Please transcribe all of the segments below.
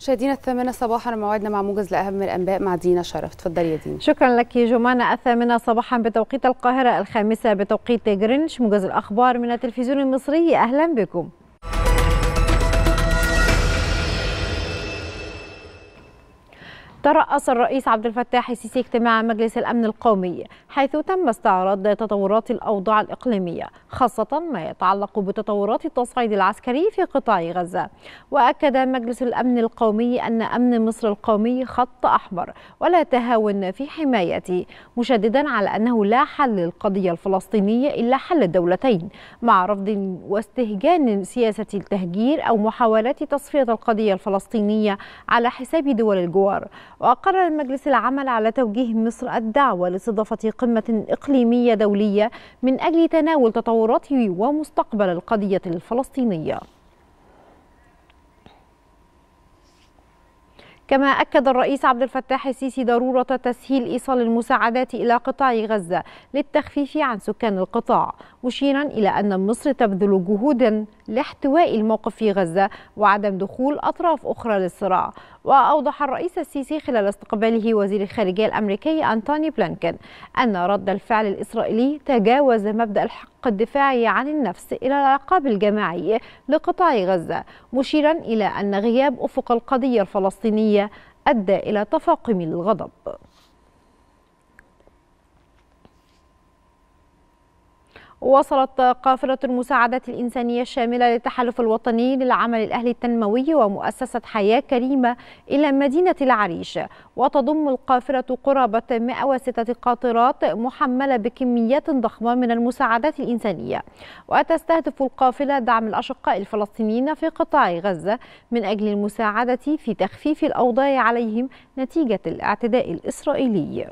مشاهدينا الثامنة صباحا موعدنا مع موجز لأهم الأنباء مع دينا شرف تفضل يا دينا شكرا لك جمانة الثامنة صباحا بتوقيت القاهرة الخامسة بتوقيت جرينش موجز الأخبار من التلفزيون المصري أهلا بكم ترأس الرئيس عبد الفتاح السيسي اجتماع مجلس الأمن القومي حيث تم استعراض تطورات الأوضاع الإقليمية خاصة ما يتعلق بتطورات التصعيد العسكري في قطاع غزة وأكد مجلس الأمن القومي أن أمن مصر القومي خط أحمر ولا تهاون في حمايته مشددا على أنه لا حل للقضية الفلسطينية إلا حل الدولتين مع رفض واستهجان سياسة التهجير أو محاولات تصفية القضية الفلسطينية على حساب دول الجوار وأقر المجلس العمل على توجيه مصر الدعوة لاستضافة قمة إقليمية دولية من أجل تناول تطورات ومستقبل القضية الفلسطينية كما أكد الرئيس عبد الفتاح السيسي ضرورة تسهيل إيصال المساعدات إلى قطاع غزة للتخفيف عن سكان القطاع مشيرا إلى أن مصر تبذل جهودا لاحتواء الموقف في غزة وعدم دخول أطراف أخرى للصراع وأوضح الرئيس السيسي خلال استقباله وزير الخارجية الأمريكي أنتوني بلانكن أن رد الفعل الإسرائيلي تجاوز مبدأ الحق الدفاعي عن النفس إلى العقاب الجماعي لقطاع غزة مشيرا إلى أن غياب أفق القضية الفلسطينية أدى إلى تفاقم الغضب وصلت قافلة المساعدات الإنسانية الشاملة للتحالف الوطني للعمل الأهلي التنموي ومؤسسة حياة كريمة إلى مدينة العريش وتضم القافلة قرابة 106 قاطرات محملة بكميات ضخمة من المساعدات الإنسانية وتستهدف القافلة دعم الأشقاء الفلسطينيين في قطاع غزة من أجل المساعدة في تخفيف الأوضاع عليهم نتيجة الاعتداء الإسرائيلي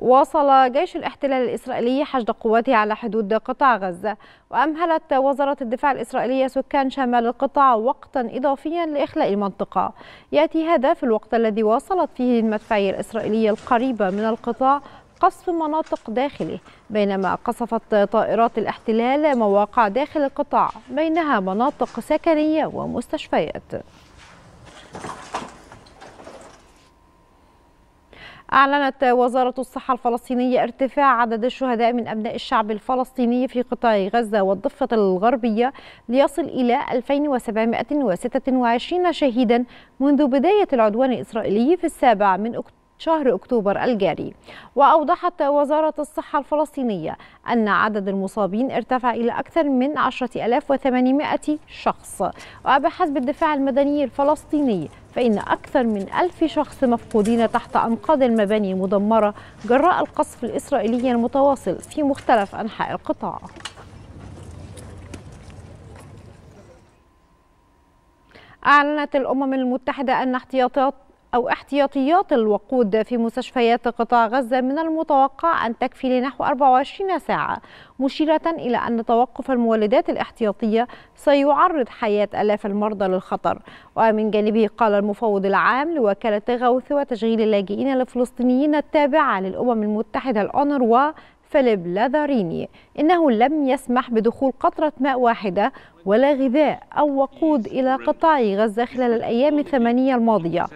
واصل جيش الاحتلال الإسرائيلي حشد قواته على حدود قطاع غزة وأمهلت وزارة الدفاع الإسرائيلية سكان شمال القطاع وقتا إضافيا لإخلاء المنطقة يأتي هذا في الوقت الذي واصلت فيه المدفعية الإسرائيلية القريبة من القطاع قصف مناطق داخله بينما قصفت طائرات الاحتلال مواقع داخل القطاع بينها مناطق سكنية ومستشفيات أعلنت وزارة الصحة الفلسطينية ارتفاع عدد الشهداء من أبناء الشعب الفلسطيني في قطاع غزة والضفة الغربية ليصل إلى 2726 شهيدا منذ بداية العدوان الإسرائيلي في السابع من أكتوبر شهر أكتوبر الجاري وأوضحت وزارة الصحة الفلسطينية أن عدد المصابين ارتفع إلى أكثر من 10800 شخص وبحسب الدفاع المدني الفلسطيني فإن أكثر من ألف شخص مفقودين تحت أنقاض المباني المدمرة جراء القصف الإسرائيلي المتواصل في مختلف أنحاء القطاع أعلنت الأمم المتحدة أن احتياطات أو احتياطيات الوقود في مستشفيات قطاع غزة من المتوقع أن تكفي لنحو 24 ساعة مشيرة إلى أن توقف المولدات الاحتياطية سيعرض حياة ألاف المرضى للخطر ومن جانبه قال المفوض العام لوكالة غوث وتشغيل اللاجئين الفلسطينيين التابعة للأمم المتحدة الأونروا فيليب لاذاريني إنه لم يسمح بدخول قطرة ماء واحدة ولا غذاء أو وقود إلى قطاع غزة خلال الأيام الثمانية الماضية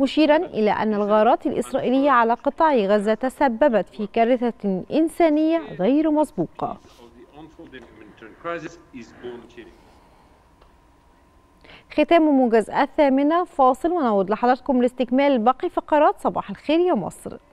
مشيرا إلى أن الغارات الإسرائيلية على قطاع غزة تسببت في كارثة إنسانية غير مسبوقة ختام موجز الثامنة فاصل ونعود لحضراتكم لاستكمال باقي فقرات صباح الخير يا مصر